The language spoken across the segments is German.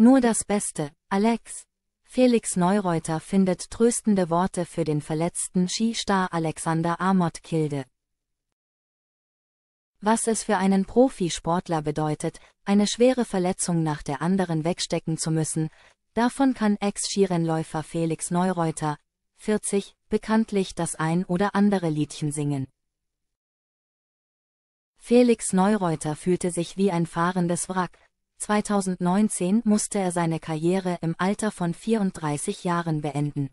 Nur das Beste, Alex. Felix Neureuter findet tröstende Worte für den verletzten Skistar Alexander Amott Kilde. Was es für einen Profisportler bedeutet, eine schwere Verletzung nach der anderen wegstecken zu müssen, davon kann Ex-Skirennläufer Felix Neureuter, 40, bekanntlich das ein oder andere Liedchen singen. Felix Neureuter fühlte sich wie ein fahrendes Wrack, 2019 musste er seine Karriere im Alter von 34 Jahren beenden.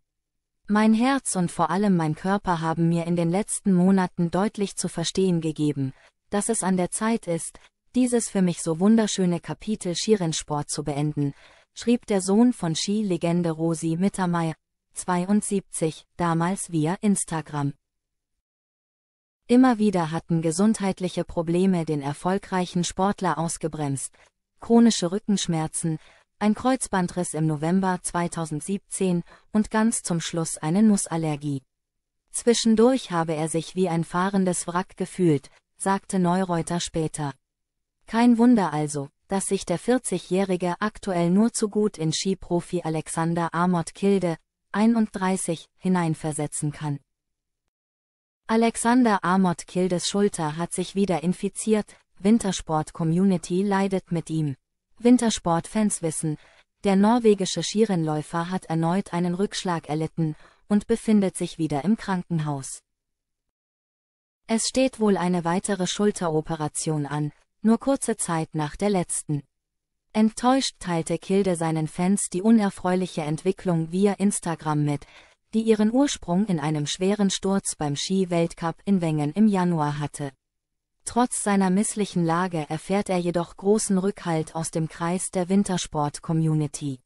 Mein Herz und vor allem mein Körper haben mir in den letzten Monaten deutlich zu verstehen gegeben, dass es an der Zeit ist, dieses für mich so wunderschöne Kapitel Skirennsport zu beenden, schrieb der Sohn von Skilegende Rosi Mittermeier, 72, damals via Instagram. Immer wieder hatten gesundheitliche Probleme den erfolgreichen Sportler ausgebremst, chronische Rückenschmerzen, ein Kreuzbandriss im November 2017 und ganz zum Schluss eine Nussallergie. Zwischendurch habe er sich wie ein fahrendes Wrack gefühlt, sagte Neureuter später. Kein Wunder also, dass sich der 40-Jährige aktuell nur zu gut in Skiprofi Alexander Amott Kilde, 31, hineinversetzen kann. Alexander Amott Kildes Schulter hat sich wieder infiziert, Wintersport-Community leidet mit ihm. Wintersport-Fans wissen, der norwegische Skirennläufer hat erneut einen Rückschlag erlitten und befindet sich wieder im Krankenhaus. Es steht wohl eine weitere Schulteroperation an, nur kurze Zeit nach der letzten. Enttäuscht teilte Kilde seinen Fans die unerfreuliche Entwicklung via Instagram mit, die ihren Ursprung in einem schweren Sturz beim Ski-Weltcup in Wengen im Januar hatte. Trotz seiner misslichen Lage erfährt er jedoch großen Rückhalt aus dem Kreis der Wintersport-Community.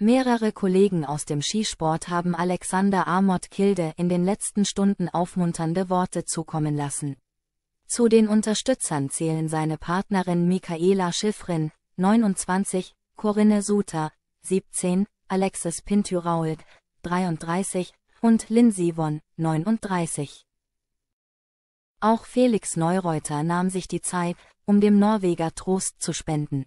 Mehrere Kollegen aus dem Skisport haben Alexander Amott Kilde in den letzten Stunden aufmunternde Worte zukommen lassen. Zu den Unterstützern zählen seine Partnerin Michaela Schiffrin, 29, Corinne Suter, 17, Alexis Pinturault, 33, und Lindsey Von, 39. Auch Felix Neureuter nahm sich die Zeit, um dem Norweger Trost zu spenden.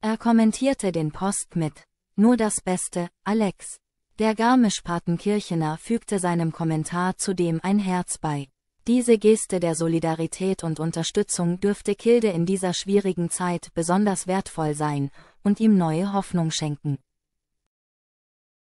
Er kommentierte den Post mit, nur das Beste, Alex. Der Garmisch-Partenkirchener fügte seinem Kommentar zudem ein Herz bei. Diese Geste der Solidarität und Unterstützung dürfte Kilde in dieser schwierigen Zeit besonders wertvoll sein und ihm neue Hoffnung schenken.